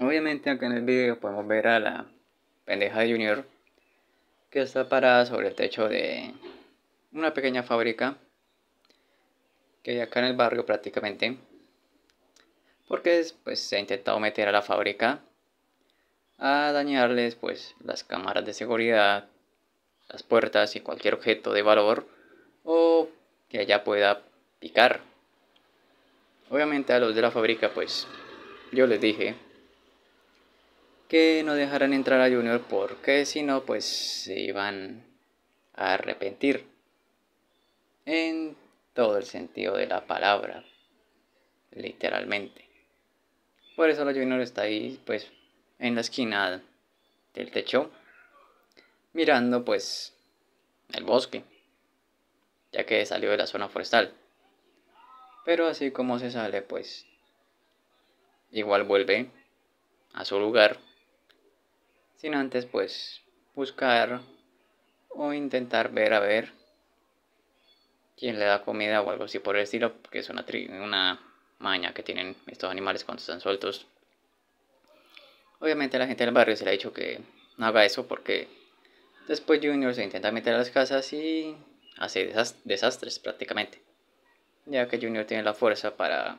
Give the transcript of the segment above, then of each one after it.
Obviamente acá en el video podemos ver a la pendeja de Junior que está parada sobre el techo de una pequeña fábrica que hay acá en el barrio prácticamente porque pues, se ha intentado meter a la fábrica a dañarles pues las cámaras de seguridad, las puertas y cualquier objeto de valor o que allá pueda picar. Obviamente a los de la fábrica pues yo les dije que no dejaran entrar a Junior porque si no, pues se iban a arrepentir. En todo el sentido de la palabra, literalmente. Por eso la Junior está ahí, pues, en la esquina del techo, mirando, pues, el bosque, ya que salió de la zona forestal. Pero así como se sale, pues, igual vuelve a su lugar sin antes pues buscar o intentar ver a ver quién le da comida o algo así por el estilo, porque es una, una maña que tienen estos animales cuando están sueltos. Obviamente la gente del barrio se le ha dicho que no haga eso porque después Junior se intenta meter a las casas y hace desastres prácticamente. Ya que Junior tiene la fuerza para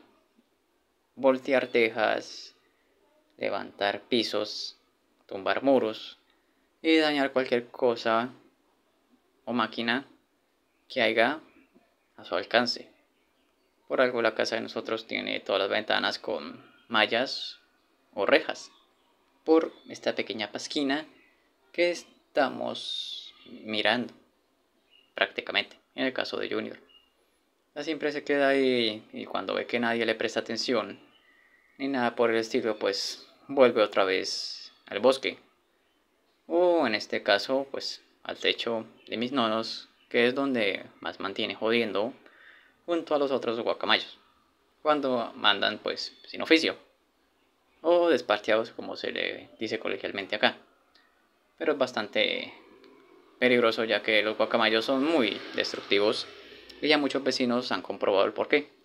voltear tejas, levantar pisos tumbar muros y dañar cualquier cosa o máquina que haya a su alcance. Por algo la casa de nosotros tiene todas las ventanas con mallas o rejas. Por esta pequeña pasquina que estamos mirando prácticamente, en el caso de Junior. siempre se queda ahí y cuando ve que nadie le presta atención ni nada por el estilo, pues vuelve otra vez al bosque o en este caso pues al techo de mis nonos que es donde más mantiene jodiendo junto a los otros guacamayos cuando mandan pues sin oficio o desparteados como se le dice colegialmente acá pero es bastante peligroso ya que los guacamayos son muy destructivos y ya muchos vecinos han comprobado el porqué